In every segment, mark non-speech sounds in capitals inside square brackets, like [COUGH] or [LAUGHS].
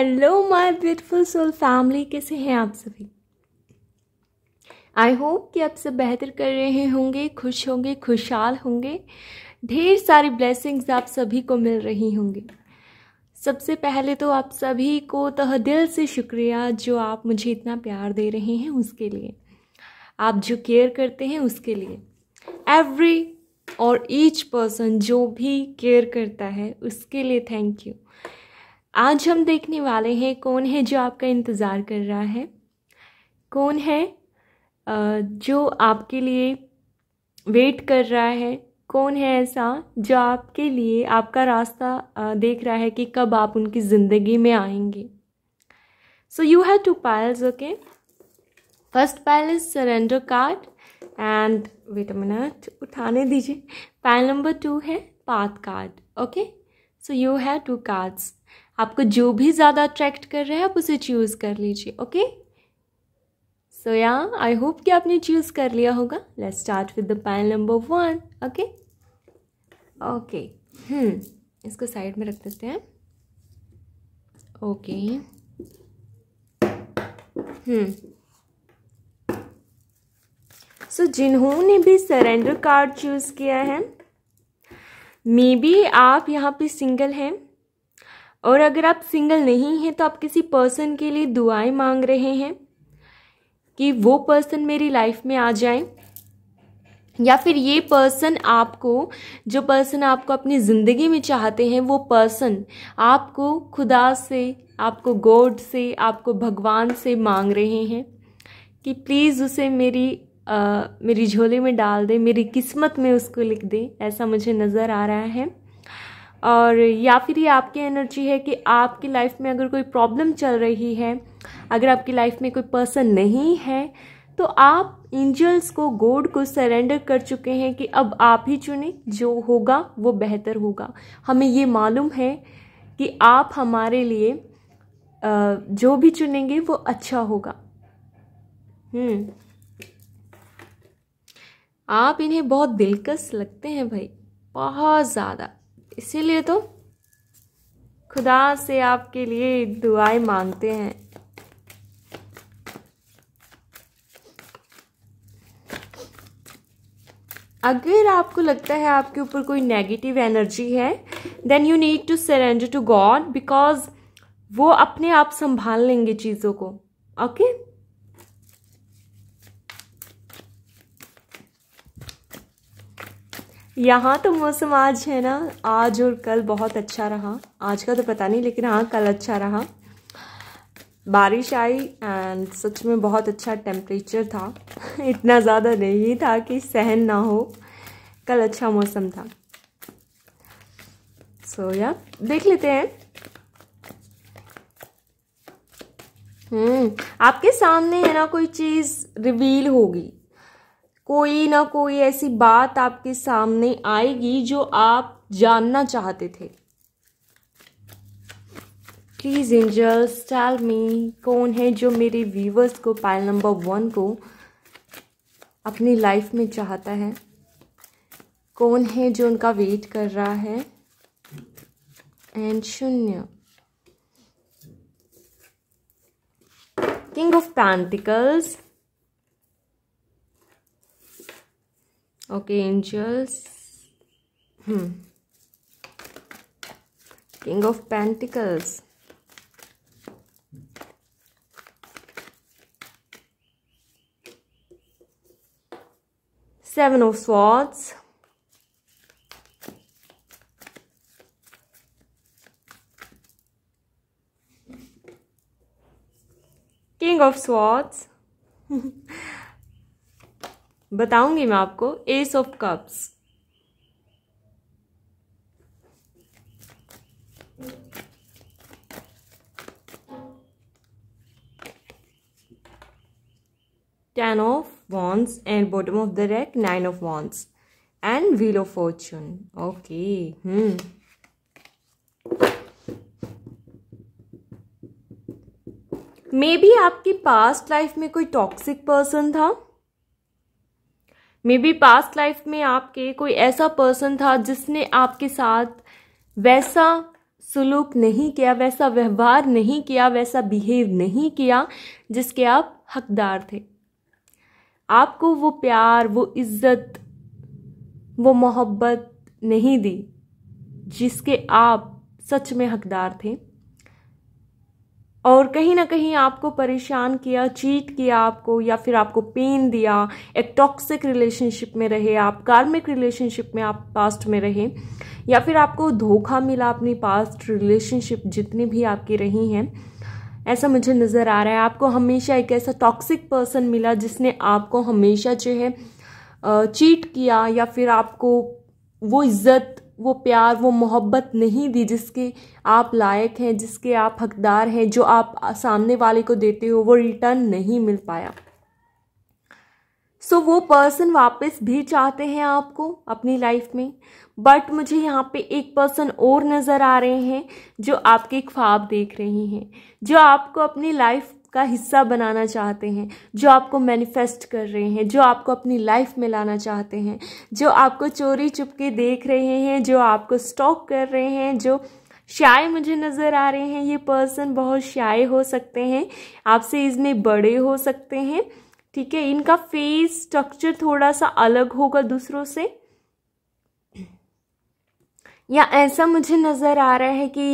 Hello my beautiful soul family कैसे हैं आप सभी आई होप कि आप सब बेहतर कर रहे होंगे खुश होंगे खुशहाल होंगे ढेर सारी ब्लेसिंग्स आप सभी को मिल रही होंगी सबसे पहले तो आप सभी को तह दिल से शुक्रिया जो आप मुझे इतना प्यार दे रहे हैं उसके लिए आप जो केयर करते हैं उसके लिए एवरी और ईच पर्सन जो भी केयर करता है उसके लिए थैंक यू आज हम देखने वाले हैं कौन है जो आपका इंतज़ार कर रहा है कौन है जो आपके लिए वेट कर रहा है कौन है ऐसा जो आपके लिए आपका रास्ता देख रहा है कि कब आप उनकी ज़िंदगी में आएंगे so you have two piles okay first pile is surrender card and wait minute उठाने दीजिए पायल नंबर टू है path card okay so you have two cards आपको जो भी ज़्यादा अट्रैक्ट कर रहा है आप उसे चूज़ कर लीजिए ओके सो या आई होप कि आपने चूज़ कर लिया होगा let start with the pan number one okay okay इसको साइड में रख देते हैं ओके हम्म सो जिन्होंने भी सरेंडर कार्ड चूज़ किया है मे बी आप यहाँ पे सिंगल हैं और अगर आप सिंगल नहीं हैं तो आप किसी पर्सन के लिए दुआएं मांग रहे हैं कि वो पर्सन मेरी लाइफ में आ जाए या फिर ये पर्सन आपको जो पर्सन आपको अपनी ज़िंदगी में चाहते हैं वो पर्सन आपको खुदा से आपको गॉड से आपको भगवान से मांग रहे हैं कि प्लीज़ उसे मेरी मेरी झोले में डाल दे मेरी किस्मत में उसको लिख दे ऐसा मुझे नज़र आ रहा है और या फिर ये आपकी एनर्जी है कि आपकी लाइफ में अगर कोई प्रॉब्लम चल रही है अगर आपकी लाइफ में कोई पर्सन नहीं है तो आप एंजल्स को गोड को सरेंडर कर चुके हैं कि अब आप ही चुने जो होगा वो बेहतर होगा हमें ये मालूम है कि आप हमारे लिए जो भी चुनेंगे वो अच्छा होगा हम्म आप इन्हें बहुत दिलकश लगते हैं भाई बहुत ज़्यादा इसीलिए तो खुदा से आपके लिए दुआएं मांगते हैं अगर आपको लगता है आपके ऊपर कोई नेगेटिव एनर्जी है then you need to surrender to God because वो अपने आप संभाल लेंगे चीज़ों को ओके okay? यहाँ तो मौसम आज है ना आज और कल बहुत अच्छा रहा आज का तो पता नहीं लेकिन हाँ कल अच्छा रहा बारिश आई एंड सच में बहुत अच्छा टेम्परेचर था [LAUGHS] इतना ज़्यादा नहीं था कि सहन ना हो कल अच्छा मौसम था सो so, या yeah, देख लेते हैं हम्म आपके सामने है ना कोई चीज़ रिवील होगी कोई ना कोई ऐसी बात आपके सामने आएगी जो आप जानना चाहते थे प्लीज़ एंजल्स टेल मी कौन है जो मेरे व्यूवर्स को पाइल नंबर वन को अपनी लाइफ में चाहता है कौन है जो उनका वेट कर रहा है एंड शून्य king of pentacles okay angels hmm king of pentacles seven of swords king of swords [LAUGHS] बताऊंगी मैं आपको ace of cups ten of wands and bottom of the rack nine of wands and wheel of fortune okay hmm maybe आपकी past life में कोई toxic person था may be past life में आपके कोई ऐसा पर्सन था जिसने आपके साथ वैसा सुलूक नहीं किया वैसा व्यवहार नहीं किया वैसा बिहेव नहीं किया जिसके आप हकदार थे आपको वो प्यार वो इज्जत वो मोहब्बत नहीं दी जिसके आप सच में हकदार थे और कहीं ना कहीं आपको परेशान किया चीट किया आपको या फिर आपको पेन दिया एक टॉक्सिक रिलेशनशिप में रहे आप कार्मिक रिलेशनशिप में आप पास्ट में रहे या फिर आपको धोखा मिला अपनी पास्ट रिलेशनशिप जितनी भी आपकी रही हैं ऐसा मुझे नज़र आ रहा है आपको हमेशा एक ऐसा टॉक्सिक पर्सन मिला जिसने आपको हमेशा जो है चीट किया या फिर आपको वो इज्जत वो प्यार वो मोहब्बत नहीं दी जिसके आप लायक हैं जिसके आप हकदार हैं जो आप सामने वाले को देते हो वो रिटर्न नहीं मिल पाया सो so, वो पर्सन वापस भी चाहते हैं आपको अपनी लाइफ में बट मुझे यहाँ पे एक पर्सन और नज़र आ रहे हैं जो आपके ख्वाब देख रहे हैं जो आपको अपनी लाइफ का हिस्सा बनाना चाहते हैं जो आपको मैनिफेस्ट कर रहे हैं जो आपको अपनी लाइफ में लाना चाहते हैं जो आपको चोरी चुपके देख रहे हैं जो आपको स्टॉक कर रहे हैं जो शाये मुझे नज़र आ रहे हैं ये पर्सन बहुत शाये हो सकते हैं आपसे इसमें बड़े हो सकते हैं ठीक है इनका फेस स्ट्रक्चर थोड़ा सा अलग होगा दूसरों से या ऐसा मुझे नज़र आ रहा है कि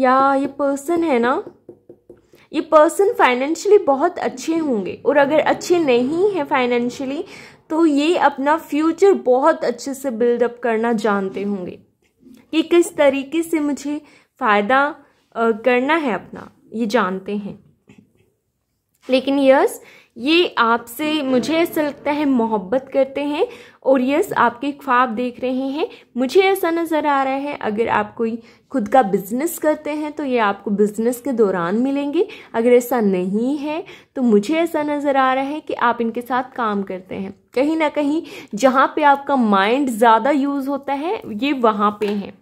या ये पर्सन है ना ये पर्सन फाइनेंशियली बहुत अच्छे होंगे और अगर अच्छे नहीं है फाइनेंशियली तो ये अपना फ्यूचर बहुत अच्छे से बिल्डअप करना जानते होंगे कि किस तरीके से मुझे फ़ायदा करना है अपना ये जानते हैं लेकिन यस yes, ये आपसे मुझे ऐसा लगता है मोहब्बत करते हैं और यस आपके ख्वाब देख रहे हैं मुझे ऐसा नज़र आ रहा है अगर आप कोई खुद का बिज़नेस करते हैं तो ये आपको बिज़नेस के दौरान मिलेंगे अगर ऐसा नहीं है तो मुझे ऐसा नज़र आ रहा है कि आप इनके साथ काम करते हैं कहीं ना कहीं जहाँ पे आपका माइंड ज़्यादा यूज़ होता है ये वहाँ पे हैं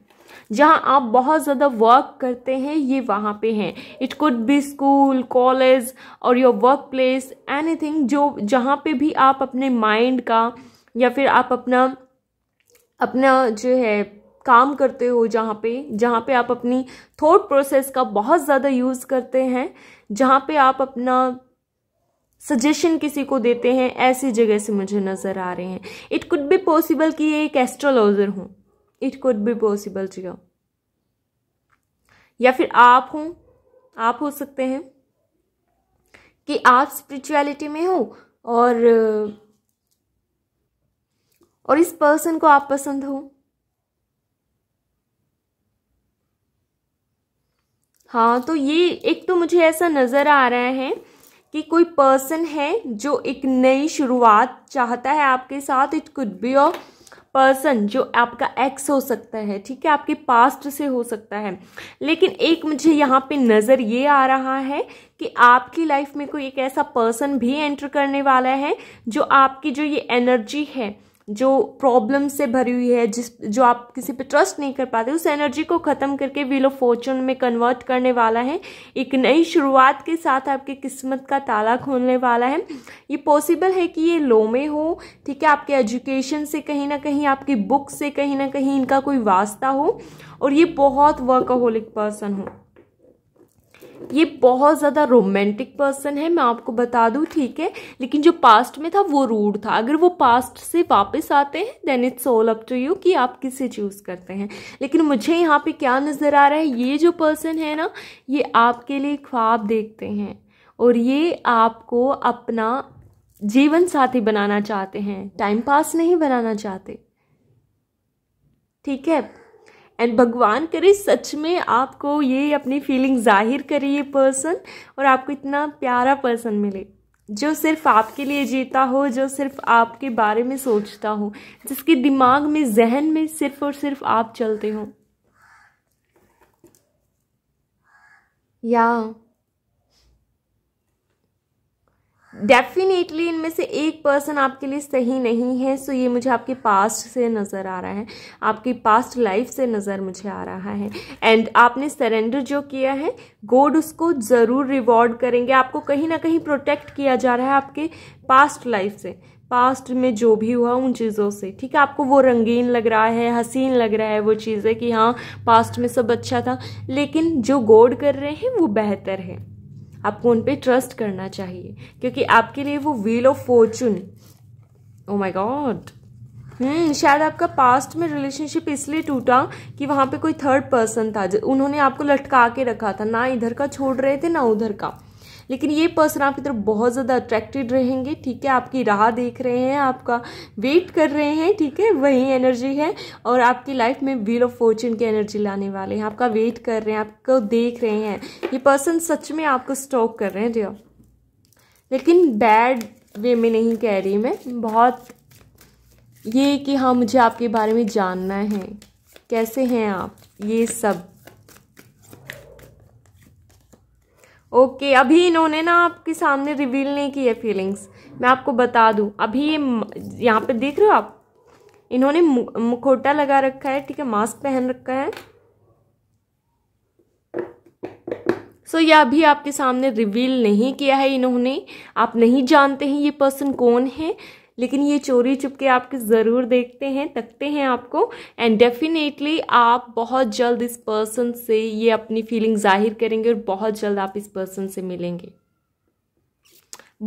जहाँ आप बहुत ज़्यादा वर्क करते हैं ये वहाँ पे हैं it could be school college और योर वर्क प्लेस थिंग जो जहाँ पे भी आप अपने माइंड का या फिर आप अपना अपना जो है काम करते हो जहाँ पे जहाँ पे आप अपनी थॉट प्रोसेस का बहुत ज़्यादा यूज़ करते हैं जहाँ पे आप अपना सजेशन किसी को देते हैं ऐसी जगह से मुझे नज़र आ रहे हैं इट कुड बी पॉसिबल कि ये एक एस्ट्रोलॉजर हूँ it could be possible you या फिर आप हो आप हो सकते हैं कि आप स्पिरिचुअलिटी में हो और और इस पर्सन को आप पसंद हो हाँ तो ये एक तो मुझे ऐसा नज़र आ रहा है कि कोई पर्सन है जो एक नई शुरुआत चाहता है आपके साथ इट कुड बी और पर्सन जो आपका एक्स हो सकता है ठीक है आपके पास्ट से हो सकता है लेकिन एक मुझे यहाँ पे नज़र ये आ रहा है कि आपकी लाइफ में कोई एक ऐसा पर्सन भी एंटर करने वाला है जो आपकी जो ये एनर्जी है जो प्रॉब्लम से भरी हुई है जिस जो आप किसी पे ट्रस्ट नहीं कर पाते उस एनर्जी को ख़त्म करके व्हील ऑफ फॉर्चून में कन्वर्ट करने वाला है एक नई शुरुआत के साथ आपकी किस्मत का ताला खोलने वाला है ये पॉसिबल है कि ये लो में हो ठीक है आपके एजुकेशन से कहीं ना कहीं आपकी बुक से कहीं ना कहीं इनका कोई वास्ता हो और ये बहुत वर्कहोलिक पर्सन हो ये बहुत ज़्यादा रोमांटिक पर्सन है मैं आपको बता दूँ ठीक है लेकिन जो पास्ट में था वो रूड था अगर वो पास्ट से वापस आते हैं then it's all up to you कि आप किसे चूज़ करते हैं लेकिन मुझे यहाँ पे क्या नज़र आ रहा है ये जो पर्सन है ना ये आपके लिए ख्वाब देखते हैं और ये आपको अपना जीवन साथी बनाना चाहते हैं टाइम पास नहीं बनाना चाहते ठीक है एंड भगवान करे सच में आपको ये अपनी फीलिंग जाहिर करे ये पर्सन और आपको इतना प्यारा पर्सन मिले जो सिर्फ आपके लिए जीता हो जो सिर्फ आपके बारे में सोचता हो जिसके दिमाग में जहन में सिर्फ और सिर्फ आप चलते हो या डेफिनेटली इनमें से एक पर्सन आपके लिए सही नहीं है सो ये मुझे आपके पास्ट से नज़र आ रहा है आपकी पास्ट लाइफ से नज़र मुझे आ रहा है एंड आपने सरेंडर जो किया है गॉड उसको ज़रूर रिवॉर्ड करेंगे आपको कहीं ना कहीं प्रोटेक्ट किया जा रहा है आपके पास्ट लाइफ से पास्ट में जो भी हुआ उन चीज़ों से ठीक है आपको वो रंगीन लग रहा है हसीन लग रहा है वो चीज़ें कि हाँ पास्ट में सब अच्छा था लेकिन जो गोड कर रहे हैं वो बेहतर है आपको उन पर ट्रस्ट करना चाहिए क्योंकि आपके लिए वो wheel of fortune oh my God hmm शायद आपका पास्ट में रिलेशनशिप इसलिए टूटा कि वहां पे कोई थर्ड पर्सन था उन्होंने आपको लटका के रखा था ना इधर का छोड़ रहे थे ना उधर का लेकिन ये पर्सन आपकी तरफ बहुत ज़्यादा अट्रैक्टेड रहेंगे ठीक है आपकी राह देख रहे हैं आपका वेट कर रहे हैं ठीक है वही एनर्जी है और आपकी लाइफ में व्हील ऑफ फॉर्चून की एनर्जी लाने वाले हैं आपका वेट कर रहे हैं आपको देख रहे हैं ये पर्सन सच में आपको स्टॉक कर रहे हैं डियर लेकिन बैड वे में नहीं कह रही मैं बहुत ये कि हाँ मुझे आपके बारे में जानना है कैसे हैं आप ये सब ओके okay, अभी इन्होंने ना आपके सामने रिवील नहीं की है फीलिंग्स मैं आपको बता दूं अभी ये यहाँ पे देख रहे हो आप इन्होंने मुखोटा लगा रखा है ठीक है मास्क पहन रखा है सो so, यह अभी आपके सामने रिवील नहीं किया है इन्होंने आप नहीं जानते हैं ये पर्सन कौन है लेकिन ये चोरी चुपके आपके ज़रूर देखते हैं तकते हैं आपको एंड डेफिनेटली आप बहुत जल्द इस पर्सन से ये अपनी फीलिंग जाहिर करेंगे और बहुत जल्द आप इस पर्सन से मिलेंगे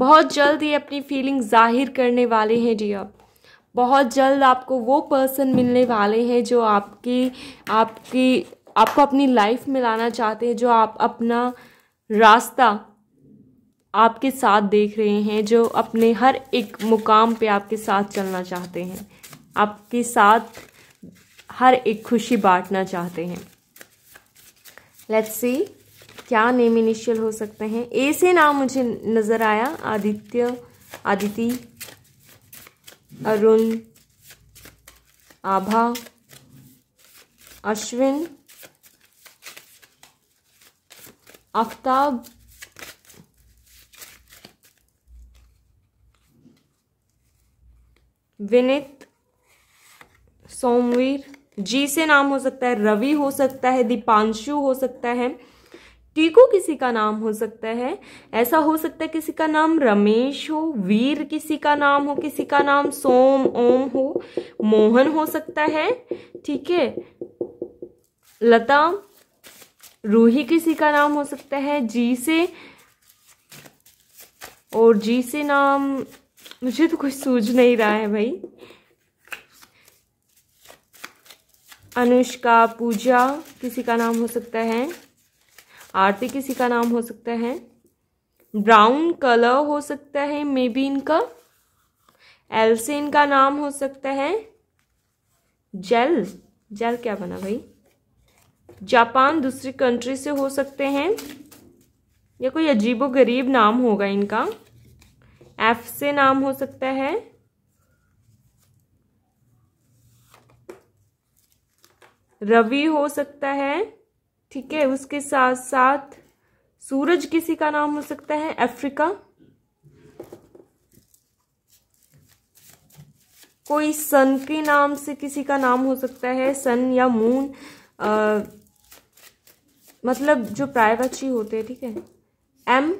बहुत जल्द ये अपनी फीलिंग जाहिर करने वाले हैं जी आप बहुत जल्द आपको वो पर्सन मिलने वाले हैं जो आपकी आपकी आपको अपनी लाइफ में लाना चाहते हैं जो आप अपना रास्ता आपके साथ देख रहे हैं जो अपने हर एक मुकाम पे आपके साथ चलना चाहते हैं आपके साथ हर एक खुशी बांटना चाहते हैं लेट्स सी क्या नेम इनिशियल हो सकते हैं ए से नाम मुझे नज़र आया आदित्य आदिति अरुण आभा अश्विन आफ्ताब विनित सोमवीर जी से नाम हो सकता है रवि हो सकता है दीपांशु हो सकता है टीकू किसी का नाम हो सकता है ऐसा हो सकता है किसी का नाम रमेश हो वीर किसी का नाम हो किसी का नाम सोम ओम हो मोहन हो सकता है ठीक है लता रूही किसी का नाम हो सकता है जी से और जी से नाम मुझे तो कुछ सूझ नहीं रहा है भाई अनुष्का पूजा किसी का नाम हो सकता है आरती किसी का नाम हो सकता है ब्राउन कलर हो सकता है मे बी इनका एल्सिन का नाम हो सकता है जेल जेल क्या बना भाई जापान दूसरी कंट्री से हो सकते हैं या कोई अजीबोगरीब गरीब नाम होगा इनका एफ से नाम हो सकता है रवि हो सकता है ठीक है उसके साथ साथ सूरज किसी का नाम हो सकता है अफ्रीका कोई सन के नाम से किसी का नाम हो सकता है सन या मून आ, मतलब जो प्रायवाची होते हैं ठीक है um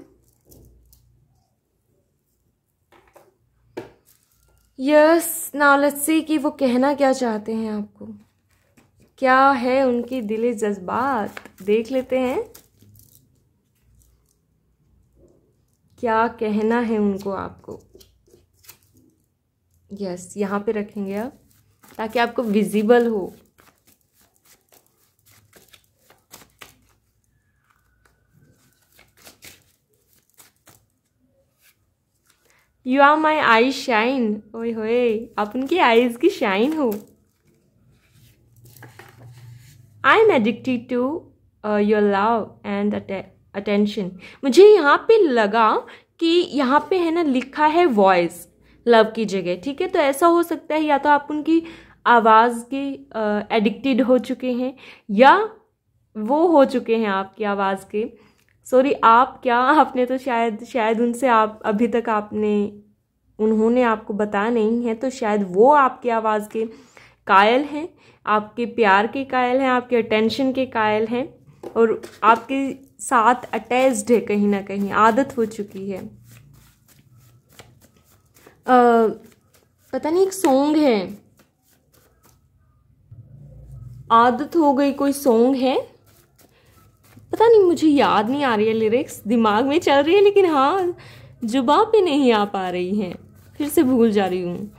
yes now let's see कि वो कहना क्या चाहते हैं आपको क्या है उनकी दिली जज्बात देख लेते हैं क्या कहना है उनको आपको यस yes, यहाँ पे रखेंगे आप ताकि आपको विजिबल हो you are my eye shine ओए होए आप उनकी आईज की शाइन हो I am addicted to your love and attention मुझे यहाँ पे लगा कि यहाँ पे है ना लिखा है वॉइस लव की जगह ठीक है तो ऐसा हो सकता है या तो आप उनकी आवाज़ के एडिक्टेड uh, हो चुके हैं या वो हो चुके हैं आपकी आवाज़ के सॉरी आप क्या आपने तो शायद शायद उनसे आप अभी तक आपने उन्होंने आपको बताया नहीं है तो शायद वो आपकी आवाज़ के कायल हैं आपके प्यार के कायल हैं आपके अटेंशन के कायल हैं और आपके साथ अटैच्ड है कहीं ना कहीं आदत हो चुकी है आ, पता नहीं एक सॉन्ग है आदत हो गई कोई सॉन्ग है पता नहीं मुझे याद नहीं आ रही है लिरिक्स दिमाग में चल रही है लेकिन हाँ जुबा पे नहीं आ पा रही है फिर से भूल जा रही हूँ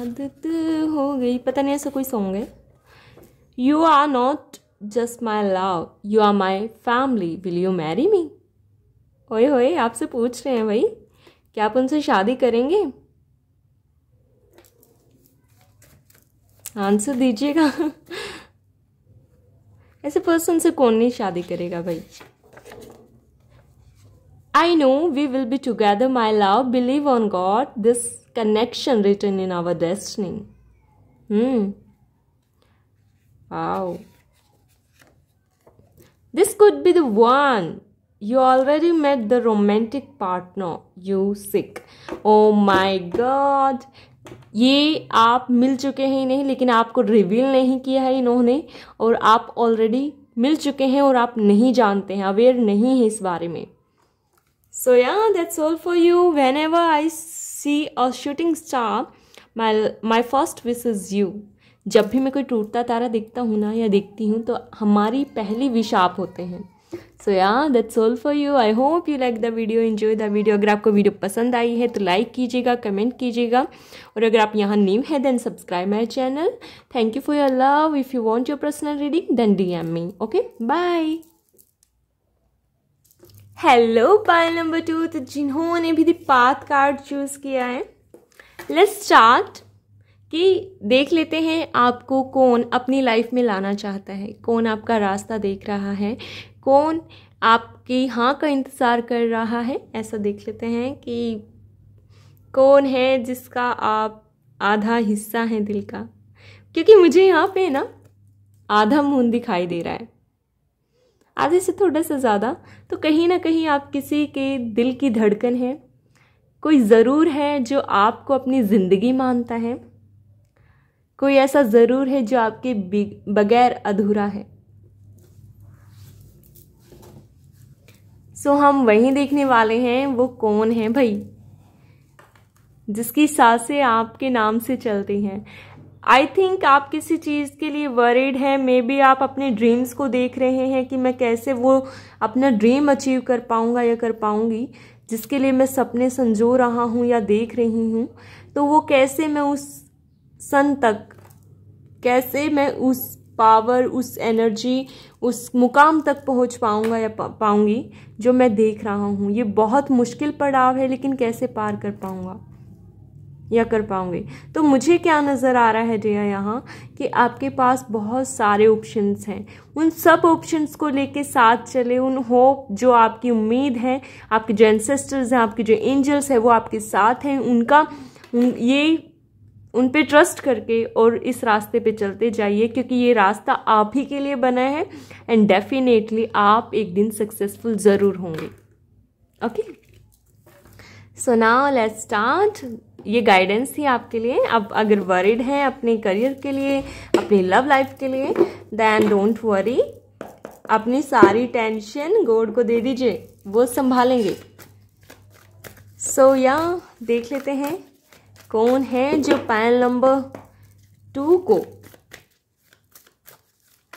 आदत हो गई पता नहीं ऐसा कोई सॉन्ग है you are not just my love you are my family will you marry me ओए होए आपसे पूछ रहे हैं भाई क्या आप उनसे शादी करेंगे आंसर दीजिएगा ऐसे पर्सन से कौन नहीं शादी करेगा भाई I know we will be together my love believe on God this connection return in our destiny आओ this could be the one you already met the romantic partner you seek oh my ये आप मिल चुके हैं नहीं लेकिन आपको reveal नहीं किया है इन्होंने और आप ऑलरेडी मिल चुके हैं और आप नहीं जानते हैं अवेयर नहीं है इस बारे में so yeah that's all for you whenever I see a shooting star my my first wish is you जब भी मैं कोई टूटता तारा देखता हूँ ना या देखती हूँ तो हमारी पहली विश आप होते हैं so yeah that's all for you I hope you like the video enjoy the video अगर आपको वीडियो पसंद आई है तो लाइक कीजिएगा कमेंट कीजिएगा और अगर आप यहाँ नीम है then subscribe my channel thank you for your love if you want your personal reading then D M me okay bye hello pile number two तो जिन्होंने भी दी पाथ कार्ड चूज़ किया है लेट्स स्टार्ट कि देख लेते हैं आपको कौन अपनी लाइफ में लाना चाहता है कौन आपका रास्ता देख रहा है कौन आपकी हाँ का इंतज़ार कर रहा है ऐसा देख लेते हैं कि कौन है जिसका आप आधा हिस्सा है दिल का क्योंकि मुझे यहाँ पे ना आधा मून दिखाई दे रहा है आधे से थोड़ा सा ज़्यादा तो कहीं ना कहीं आप किसी के दिल की धड़कन है कोई ज़रूर है जो आपको अपनी ज़िंदगी मानता है कोई ऐसा ज़रूर है जो आपके बगैर अधूरा है सो हम वही देखने वाले हैं वो कौन है भाई जिसकी सांसें आपके नाम से चलती हैं आई थिंक आप किसी चीज़ के लिए वरीड हैं मे बी आप अपने ड्रीम्स को देख रहे हैं कि मैं कैसे वो अपना ड्रीम अचीव कर पाऊंगा या कर पाऊंगी जिसके लिए मैं सपने संजो रहा हूँ या देख रही हूँ तो वो कैसे मैं उस सन तक कैसे मैं उस पावर उस एनर्जी उस मुकाम तक पहुंच पाऊंगा या पा, पाऊंगी जो मैं देख रहा हूँ ये बहुत मुश्किल पड़ाव है लेकिन कैसे पार कर पाऊंगा या कर पाऊंगी तो मुझे क्या नज़र आ रहा है जया यहाँ कि आपके पास बहुत सारे ऑप्शंस हैं उन सब ऑप्शंस को लेके साथ चले उन होप जो आपकी उम्मीद है आपके जो एनसेस्टर्स हैं आपके जो एंजल्स हैं वो आपके साथ हैं उनका ये उन पे ट्रस्ट करके और इस रास्ते पे चलते जाइए क्योंकि ये रास्ता आप ही के लिए बना है एंड डेफिनेटली आप एक दिन सक्सेसफुल ज़रूर होंगे okay so now let's start ये गाइडेंस थी आपके लिए आप अगर वरिड हैं अपने करियर के लिए अपनी लव लाइफ के लिए दैन डोंट वरी अपनी सारी टेंशन गॉड को दे दीजिए वो संभालेंगे सो so, या yeah, देख लेते हैं कौन है जो पैन नंबर टू को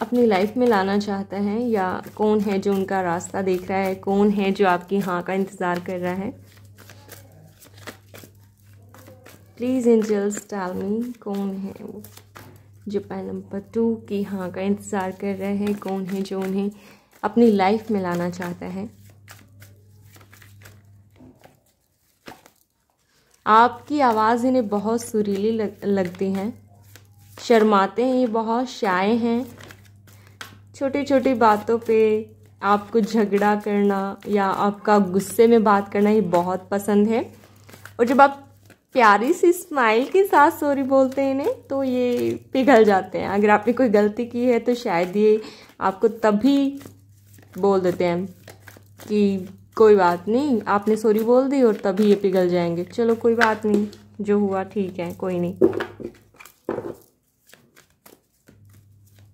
अपनी लाइफ में लाना चाहता है या कौन है जो उनका रास्ता देख रहा है कौन है जो आपकी हाँ का इंतज़ार कर रहा है प्लीज़ एंजल्स टेल मी कौन है वो जो पैन नंबर टू की हाँ का इंतज़ार कर रहे हैं कौन है जो उन्हें अपनी लाइफ में लाना चाहता है आपकी आवाज़ इन्हें बहुत सुरीली लग लगती हैं शर्माते हैं ये बहुत शाये हैं छोटी छोटी बातों पे आपको झगड़ा करना या आपका गुस्से में बात करना ये बहुत पसंद है और जब आप प्यारी सी स्माइल के साथ सॉरी बोलते हैं इन्हें तो ये पिघल जाते हैं अगर आपने कोई गलती की है तो शायद ये आपको तभी बोल देते हैं कि कोई बात नहीं आपने सॉरी बोल दी और तभी ये पिघल जाएंगे चलो कोई बात नहीं जो हुआ ठीक है कोई नहीं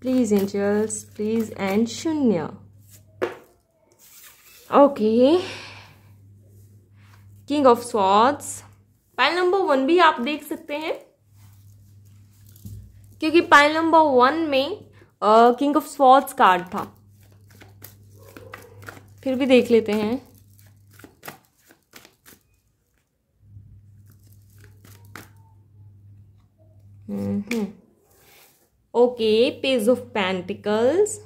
प्लीज़ एंजल्स प्लीज़ एंड शून्य okay king of swords pile number one भी आप देख सकते हैं क्योंकि पाइल नंबर वन में किंग ऑफ स्वाड्स कार्ड था फिर भी देख लेते हैं hmm okay page of pentacles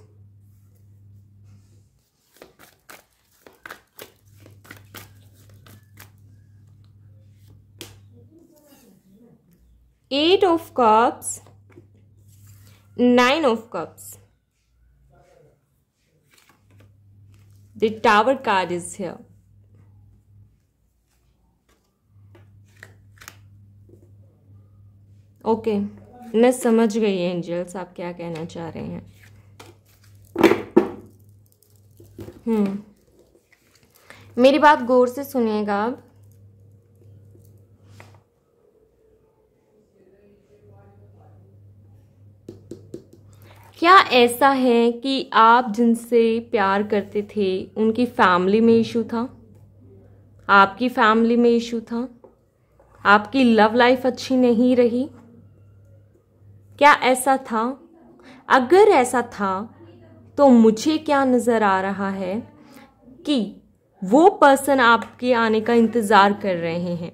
eight of cups nine of cups The tower card is here. Okay okay. मैं समझ गई एंजल्स आप क्या कहना चाह रहे हैं हम्म मेरी बात गौर से सुनिएगा आप क्या ऐसा है कि आप जिनसे प्यार करते थे उनकी फैमिली में इशू था आपकी फैमिली में इशू था आपकी लव लाइफ अच्छी नहीं रही क्या ऐसा था अगर ऐसा था तो मुझे क्या नज़र आ रहा है कि वो पर्सन आपके आने का इंतज़ार कर रहे हैं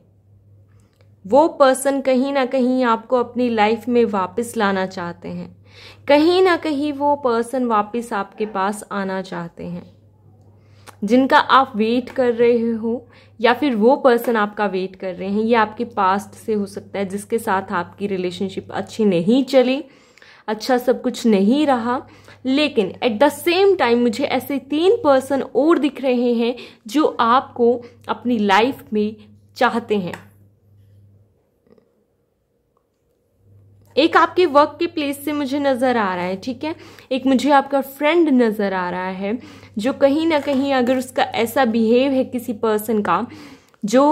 वो पर्सन कहीं ना कहीं आपको अपनी लाइफ में वापस लाना चाहते हैं कहीं ना कहीं वो पर्सन वापस आपके पास आना चाहते हैं जिनका आप वेट कर रहे हो या फिर वो पर्सन आपका वेट कर रहे हैं ये आपके पास्ट से हो सकता है जिसके साथ आपकी रिलेशनशिप अच्छी नहीं चली अच्छा सब कुछ नहीं रहा लेकिन एट द सेम टाइम मुझे ऐसे तीन पर्सन और दिख रहे हैं जो आपको अपनी लाइफ में चाहते हैं एक आपके वर्क के प्लेस से मुझे नज़र आ रहा है ठीक है एक मुझे आपका फ्रेंड नज़र आ रहा है जो कहीं ना कहीं अगर उसका ऐसा बिहेव है किसी पर्सन का जो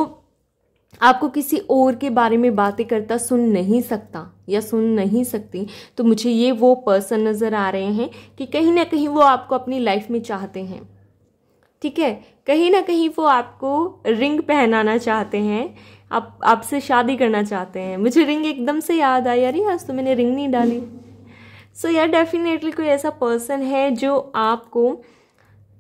आपको किसी और के बारे में बातें करता सुन नहीं सकता या सुन नहीं सकती तो मुझे ये वो पर्सन नज़र आ रहे हैं कि कहीं ना कहीं वो आपको अपनी लाइफ में चाहते हैं ठीक है कहीं ना कहीं वो आपको रिंग पहनाना चाहते हैं आप आपसे शादी करना चाहते हैं मुझे रिंग एकदम से याद आई यार आज तो मैंने रिंग नहीं डाली सो यार डेफिनेटली कोई ऐसा पर्सन है जो आपको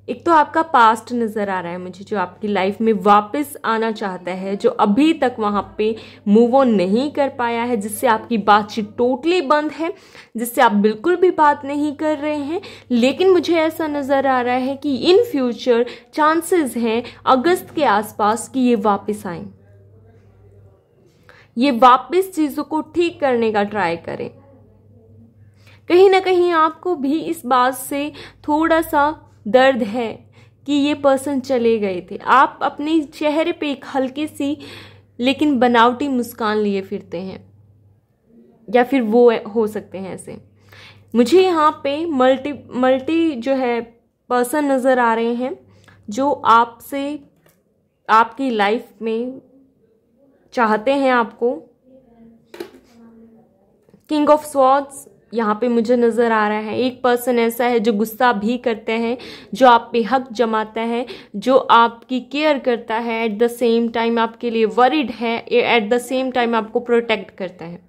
एक तो आपका पास्ट नज़र आ रहा है मुझे जो आपकी लाइफ में वापस आना चाहता है जो अभी तक वहाँ पे मूव ऑन नहीं कर पाया है जिससे आपकी बातचीत टोटली बंद है जिससे आप बिल्कुल भी बात नहीं कर रहे हैं लेकिन मुझे ऐसा नज़र आ रहा है कि इन फ्यूचर चांसेस हैं अगस्त के आसपास कि ये वापस आएँ ये वापस चीज़ों को ठीक करने का ट्राई करें कहीं ना कहीं आपको भी इस बात से थोड़ा सा दर्द है कि ये पर्सन चले गए थे आप अपने चेहरे पे एक हल्की सी लेकिन बनावटी मुस्कान लिए फिरते हैं या फिर वो हो सकते हैं ऐसे मुझे यहाँ पे मल्टी मल्टी जो है पर्सन नज़र आ रहे हैं जो आपसे आपकी लाइफ में चाहते हैं आपको किंग ऑफ स्वॉर्ड्स यहाँ पे मुझे नज़र आ रहा है एक पर्सन ऐसा है जो गुस्सा भी करते हैं जो आप पे हक जमाता है जो आपकी केयर करता है एट द सेम टाइम आपके लिए वरिड है एट द सेम टाइम आपको प्रोटेक्ट करता है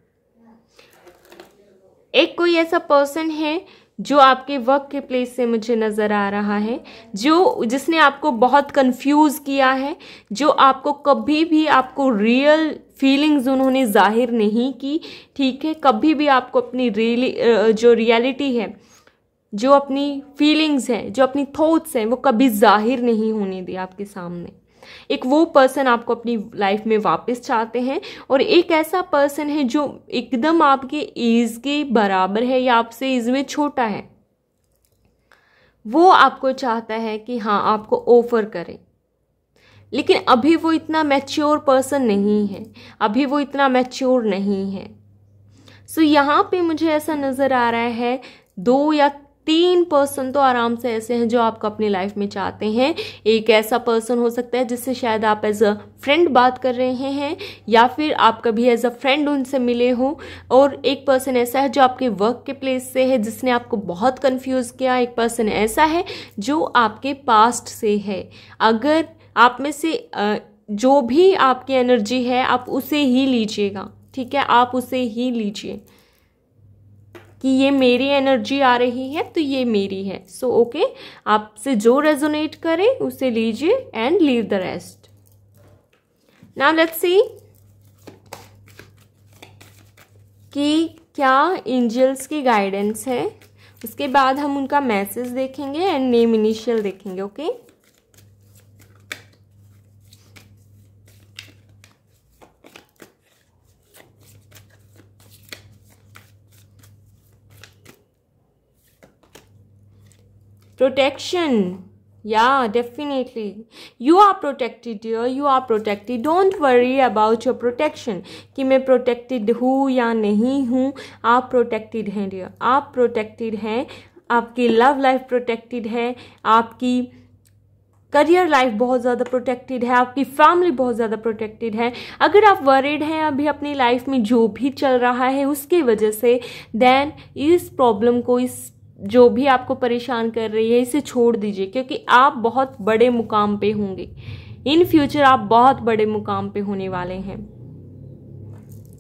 एक कोई ऐसा पर्सन है जो आपके वर्क के प्लेस से मुझे नज़र आ रहा है जो जिसने आपको बहुत कंफ्यूज किया है जो आपको कभी भी आपको रियल फीलिंग्स उन्होंने जाहिर नहीं की ठीक है कभी भी आपको अपनी रियली जो रियलिटी है जो अपनी फीलिंग्स हैं जो अपनी थॉट्स हैं वो कभी जाहिर नहीं होने दी आपके सामने एक वो पर्सन आपको अपनी लाइफ में वापस चाहते हैं और एक ऐसा पर्सन है जो एकदम आपके एज के बराबर है या आपसे एज में छोटा है वो आपको चाहता है कि हाँ आपको ऑफर करें लेकिन अभी वो इतना मैच्योर पर्सन नहीं है अभी वो इतना मैच्योर नहीं है सो so, यहाँ पे मुझे ऐसा नज़र आ रहा है दो या तीन पर्सन तो आराम से ऐसे हैं जो आपको अपनी लाइफ में चाहते हैं एक ऐसा पर्सन हो सकता है जिससे शायद आप एज अ फ्रेंड बात कर रहे हैं या फिर आप कभी एज अ फ्रेंड उनसे मिले हो और एक पर्सन ऐसा है जो आपके वर्क के प्लेस से है जिसने आपको बहुत कंफ्यूज किया एक पर्सन ऐसा है जो आपके पास्ट से है अगर आप में से जो भी आपकी एनर्जी है आप उसे ही लीजिएगा ठीक है आप उसे ही लीजिए कि ये मेरी एनर्जी आ रही है तो ये मेरी है सो so, ओके okay, आपसे जो रेजोनेट करे उसे लीजिए and leave the rest now let's see कि क्या एंजल्स की गाइडेंस है उसके बाद हम उनका मैसेज देखेंगे एंड नेम इनिशियल देखेंगे okay okay? protection yeah definitely you are protected dear you are protected don't worry about your protection कि मैं protected हूँ या नहीं हूँ आप protected हैं dear आप protected हैं आपकी love life protected है आपकी करियर लाइफ बहुत ज़्यादा प्रोटेक्टेड है आपकी फैमिली बहुत ज़्यादा प्रोटेक्टेड है अगर आप वरीड हैं अभी अपनी लाइफ में जो भी चल रहा है उसकी वजह से देन इस प्रॉब्लम को इस जो भी आपको परेशान कर रही है इसे छोड़ दीजिए क्योंकि आप बहुत बड़े मुकाम पे होंगे इन फ्यूचर आप बहुत बड़े मुकाम पे होने वाले हैं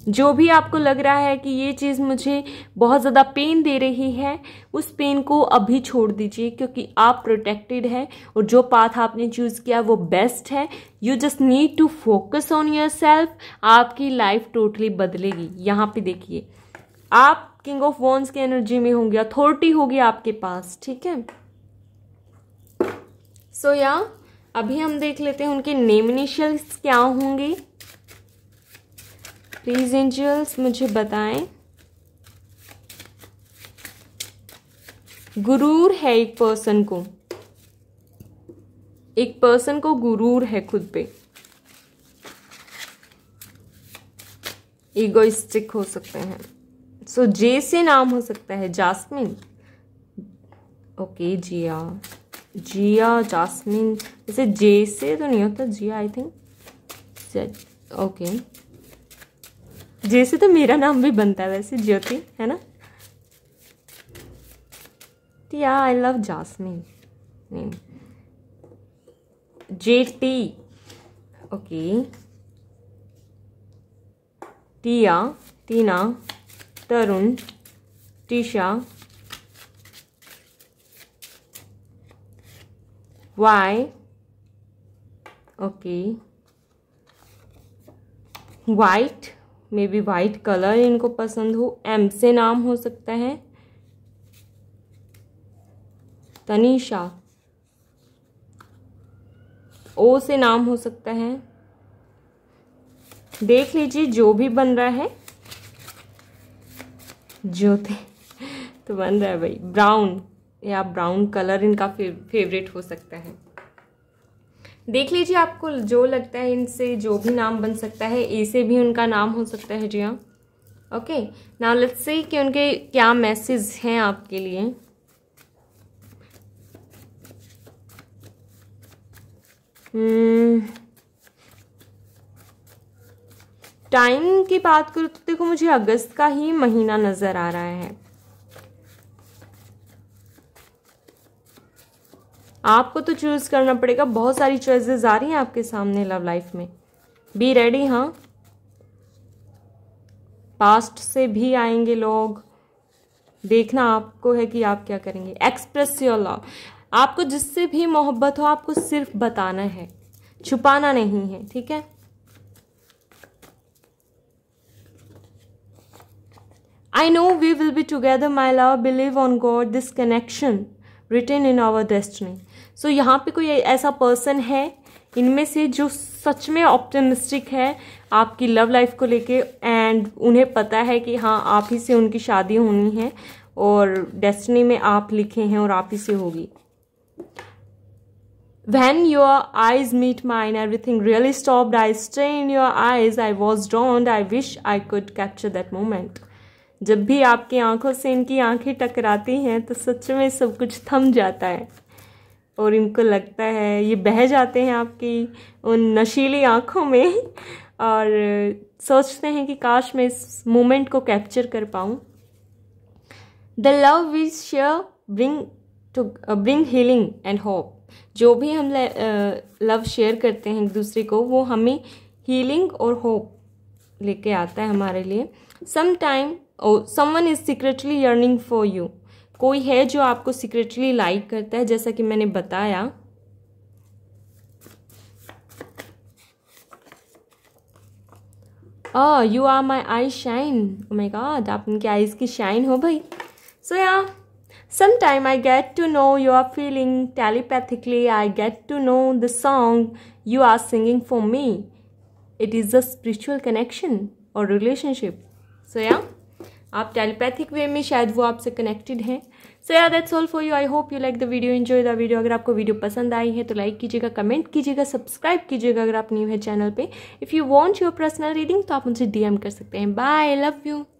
जो भी आपको लग रहा है कि ये चीज़ मुझे बहुत ज़्यादा पेन दे रही है उस पेन को अभी छोड़ दीजिए क्योंकि आप प्रोटेक्टेड हैं और जो पाथ आपने चूज़ किया वो बेस्ट है you just need to focus on yourself आपकी लाइफ टोटली बदलेगी यहाँ पे देखिए आप किंग ऑफ वॉन्स की एनर्जी में होंगे अथॉरिटी होगी आपके पास ठीक है सो so, या yeah, अभी हम देख लेते हैं उनके नेम इनिशियल्स क्या होंगे प्लीज एंजल्स मुझे बताएं गुरूर है एक पर्सन को एक पर्सन को गुरूर है खुद पे ईगोइस्टिक हो सकते हैं सो जे से नाम हो सकता है Jasmine okay Jiya Jiya Jasmine जैसे जे से तो नहीं होता जिया आई थिंक ओके जे से तो मेरा नाम भी बनता है वैसे ज्योति है ना Tia I love Jasmine name J T okay Tia Tina Tarun Tisha Y okay white maybe white colour इनको पसंद हो एम से नाम हो सकता है तनिषा ओ से नाम हो सकता है देख लीजिए जो भी बन रहा है जोते तो बन रहा है भाई ब्राउन या ब्राउन कलर इनका फेवरेट हो सकता है देख लीजिए आपको जो लगता है इनसे जो भी नाम बन सकता है ऐसे भी उनका नाम हो सकता है जी हाँ ओके नाउ लेट्स सी कि उनके क्या मैसेज हैं आपके लिए हम्म hmm. टाइम की बात करूँ तो देखो मुझे अगस्त का ही महीना नज़र आ रहा है आपको तो चूज़ करना पड़ेगा बहुत सारी चॉइसेस आ रही हैं आपके सामने लव लाइफ में बी रेडी हाँ पास्ट से भी आएंगे लोग देखना आपको है कि आप क्या करेंगे एक्सप्रेस योर लव आपको जिससे भी मोहब्बत हो आपको सिर्फ बताना है छुपाना नहीं है ठीक है I know we will be together, my love. Believe on God. This connection written in our destiny. So यहाँ पे कोई ऐसा पर्सन है इनमें से जो सच में ऑप्टमिस्टिक है आपकी लव लाइफ को लेके एंड उन्हें पता है कि हाँ आप ही से उनकी शादी होनी है और डेस्टिनी में आप लिखे हैं और आप ही से होगी When your eyes meet mine, everything really stopped. I stay in your eyes. I was drawn. I wish I could capture that moment. जब भी आपकी आंखों से इनकी आंखें टकराती हैं तो सच में सब कुछ थम जाता है और इनको लगता है ये बह जाते हैं आपकी उन नशीली आँखों में और सोचते हैं कि काश मैं इस मोमेंट को कैप्चर कर पाऊँ the love with sure bring to bring healing and hope जो भी हम लव शेयर uh, करते हैं एक दूसरे को वो हमें हीलिंग और होप लेके आता है हमारे लिए sometime someone is secretly yearning for you कोई है जो आपको सीक्रेटली लाइक करता है जैसा कि मैंने बताया you are my eye shine my God आप उनके आईज की शाइन हो भाई so yeah some time I get to know you are feeling telepathically I get to know the song you are singing for me it is a spiritual connection और relationship so yeah आप telepathic वे में शायद वो आपसे connected हैं so yeah that's all for you I hope you like the video enjoy the video अगर आपको video पसंद आई है तो लाइक कीजिएगा कमेंट कीजिएगा सब्सक्राइब कीजिएगा अगर आप न्यू है चैनल पे if you want your personal reading तो आप मुझे डीएम कर सकते हैं बाय आई लव यू